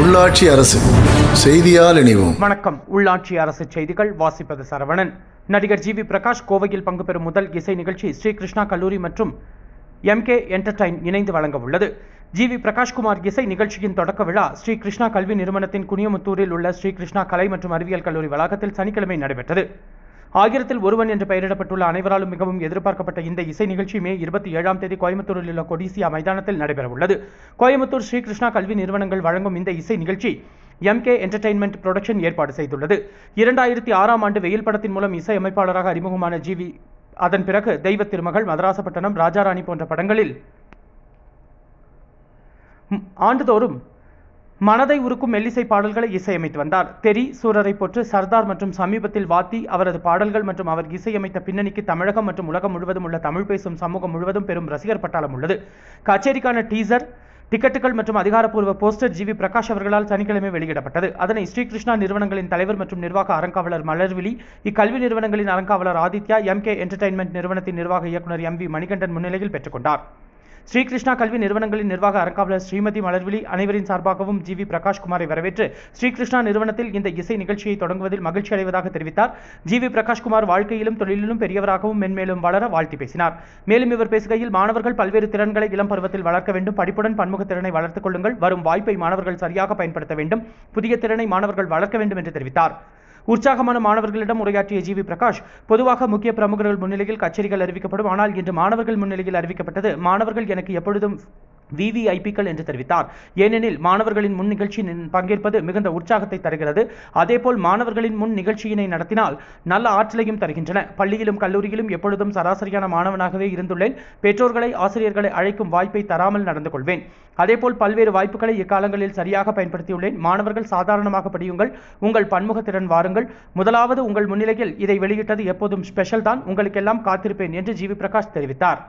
உள்ளாட்சி அரசு செய்தியால் இணைவோம் வணக்கம் உள்ளாட்சி அரசு செய்திகள் வாசிப்பது சரவணன் நடிகர் ஜி வி பிரகாஷ் கோவையில் பங்கு பெறும் முதல் இசை நிகழ்ச்சி ஸ்ரீகிருஷ்ணா கல்லூரி மற்றும் எம்கே என்டர்டைன் இணைந்து வழங்க உள்ளது ஜி வி பிரகாஷ்குமார் இசை நிகழ்ச்சியின் தொடக்க விழா ஸ்ரீ கிருஷ்ணா கல்வி நிறுவனத்தின் குனியமுத்தூரில் உள்ள ஸ்ரீ கிருஷ்ணா கலை மற்றும் அறிவியல் கல்லூரி வளாகத்தில் சனிக்கிழமை நடைபெற்றது ஆயிரத்தில் ஒருவன் என்று பெயரிடப்பட்டுள்ள அனைவராலும் மிகவும் எதிர்பார்க்கப்பட்ட இந்த இசை நிகழ்ச்சி மே இருபத்தி ஏழாம் தேதி கோயம்புத்தூரில் உள்ள கொடிசியா மைதானத்தில் நடைபெறவுள்ளது கோயம்புத்தூர் ஸ்ரீகிருஷ்ணா கல்வி நிறுவனங்கள் வழங்கும் இந்த இசை நிகழ்ச்சி எம் கே என்டர்டைன்மெண்ட் ப்ரொடக்ஷன் ஏற்பாடு செய்துள்ளது இரண்டாயிரத்தி ஆறாம் ஆண்டு வெயில் படத்தின் மூலம் இசையமைப்பாளராக அறிமுகமான ஜிவி அதன் பிறகு தெய்வ திருமகள் மதராசப்பட்டினம் ராஜாராணி போன்ற படங்களில் ஆண்டுதோறும் மனதை உருக்கும் மெல்லிசை பாடல்களை இசையமைத்து வந்தார் தெரி சூரரை போற்று சர்தார் மற்றும் சமீபத்தில் வாத்தி அவரது பாடல்கள் மற்றும் அவர் இசையமைத்த பின்னணிக்கு தமிழகம் மற்றும் உலகம் முழுவதும் உள்ள தமிழ் பேசும் சமூகம் முழுவதும் பெரும் ரசிகர் பட்டாளம் உள்ளது கச்சேரிக்கான டீசர் டிக்கெட்டுகள் மற்றும் அதிகாரப்பூர்வ போஸ்டர் ஜி வி பிரகாஷ் அவர்களால் சனிக்கிழமை வெளியிடப்பட்டது அதனை ஸ்ரீகிருஷ்ணா நிறுவனங்களின் தலைவர் மற்றும் நிர்வாக அறங்காவலர் மலர்விழி இக்கல்வி நிறுவனங்களின் அறங்காவலர் ஆதித்யா எம் கே என்டர்டைன்மெண்ட் நிறுவனத்தின் நிர்வாக இயக்குநர் எம் வி மணிகண்டன் முன்னிலையில் பெற்றுக்கொண்டார் ஸ்ரீகிருஷ்ணா கல்வி நிறுவனங்களின் நிர்வாக அறங்காவலர் ஸ்ரீமதி மலர்விழி அனைவரின் சார்பாகவும் ஜி வி பிரகாஷ்குமாரை வரவேற்று ஸ்ரீகிருஷ்ணா நிறுவனத்தில் இந்த இசை நிகழ்ச்சியை தொடங்குவதில் மகிழ்ச்சி அடைவதாக தெரிவித்தார் ஜி வி பிரகாஷ்குமார் வாழ்க்கையிலும் தொழிலிலும் பெரியவராகவும் மென்மேலும் வளர வாழ்த்தி பேசினார் மேலும் இவர் பேசுகையில் மாணவர்கள் பல்வேறு திறன்களை இளம் பருவத்தில் வளர்க்க வேண்டும் படிப்புடன் பன்முக திறனை வளர்த்துக் கொள்ளுங்கள் வரும் வாய்ப்பை மாணவர்கள் சரியாக பயன்படுத்த வேண்டும் புதிய திறனை மாணவர்கள் வளர்க்க வேண்டும் என்று தெரிவித்தார் உற்சாகமான மாணவர்களிடம் உரையாற்றிய ஜி வி பிரகாஷ் பொதுவாக முக்கிய பிரமுகர்கள் முன்னிலையில் கச்சேரிகள் அறிவிக்கப்படும் ஆனால் இன்று மாணவர்கள் முன்னிலையில் அறிவிக்கப்பட்டது மாணவர்கள் எனக்கு எப்பொழுதும் விவிஐபிக்கள் என்று தெரிவித்தார் ஏனெனில் மாணவர்களின் முன் நிகழ்ச்சியின் பங்கேற்பது மிகுந்த உற்சாகத்தை தருகிறது அதேபோல் மாணவர்களின் முன் நிகழ்ச்சியினை நடத்தினால் நல்ல ஆற்றலையும் தருகின்றன பள்ளியிலும் கல்லூரியிலும் எப்பொழுதும் சராசரியான மாணவனாகவே இருந்துள்ளேன் பெற்றோர்களை ஆசிரியர்களை அழைக்கும் வாய்ப்பை தராமல் நடந்து கொள்வேன் அதேபோல் பல்வேறு வாய்ப்புகளை இக்காலங்களில் சரியாக பயன்படுத்தியுள்ளேன் மாணவர்கள் சாதாரணமாக படியுங்கள் உங்கள் பன்முகத்திறன் வாருங்கள் முதலாவது உங்கள் முன்னிலையில் இதை வெளியிட்டது எப்போதும் ஸ்பெஷல் தான் உங்களுக்கெல்லாம் காத்திருப்பேன் என்று ஜிவி பிரகாஷ் தெரிவித்தார்